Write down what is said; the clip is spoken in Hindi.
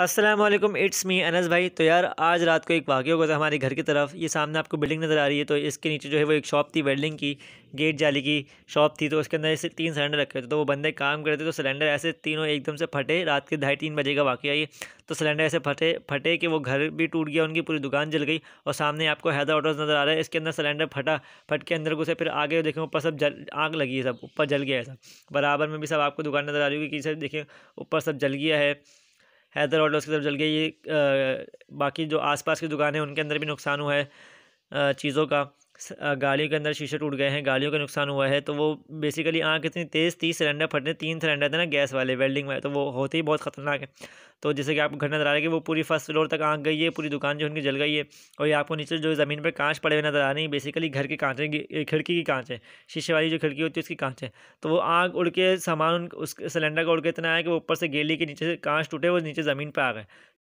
असलम इट्स मी अनस भाई तो यार आज रात को एक वाक्य हुआ था हमारे घर की तरफ ये सामने आपको बिल्डिंग नज़र आ रही है तो इसके नीचे जो है वो एक शॉप थी वेल्डिंग की गेट जाली की शॉप थी तो उसके अंदर ऐसे तीन सिलेंडर रखे थे तो वो बंदे काम करते तो सिलेंडर ऐसे तीनों एकदम से फटे रात के ढाई तीन बजे का वाक्य ये तो सिलेंडर ऐसे फटे फटे कि वो घर भी टूट गया उनकी पूरी दुकान जल गई और सामने आपको हैदर ऑटोज नज़र आ रहा है इसके अंदर सिलेंडर फटा फट के अंदर घुसे फिर आगे देखें ऊपर सब जल आग लगी है सब ऊपर जल गया है सब बराबर में भी सब आपको दुकान नज़र आ रही होगी कि सर देखें ऊपर सब जल गया है हैदर होटल्स की तरफ जल गई ये बाकी जो आसपास की दुकान है उनके अंदर भी नुकसान हुआ है चीज़ों का गाड़ियों के अंदर शीशे टूट गए हैं गाड़ियों का नुकसान हुआ है तो वो बेसिकली आँख इतनी तेज़ तीस सिलेंडर फटने तीन सिलेंडर थे ना गैस वाले वेल्डिंग में तो वो होते ही बहुत खतरनाक है तो जैसे कि आपको घटना नजर आ रही है वो पूरी फर्स्ट फ्लोर तक आँख गई है पूरी दुकान जो उनकी जल गई है और ये आपको नीचे जो ज़मीन पर कांच पड़े हुए नजर आ रही है बेसिकली घर के कांच खिड़की की कांच है शीशे वाली जो खिड़की होती है उसकी कांच है तो वो आँख उड़ के सामान उस सिलेंडर का उड़ के इतना आया कि वो ऊपर से गेली के नीचे से कांच टूटे वो नीचे ज़मीन पर आ गए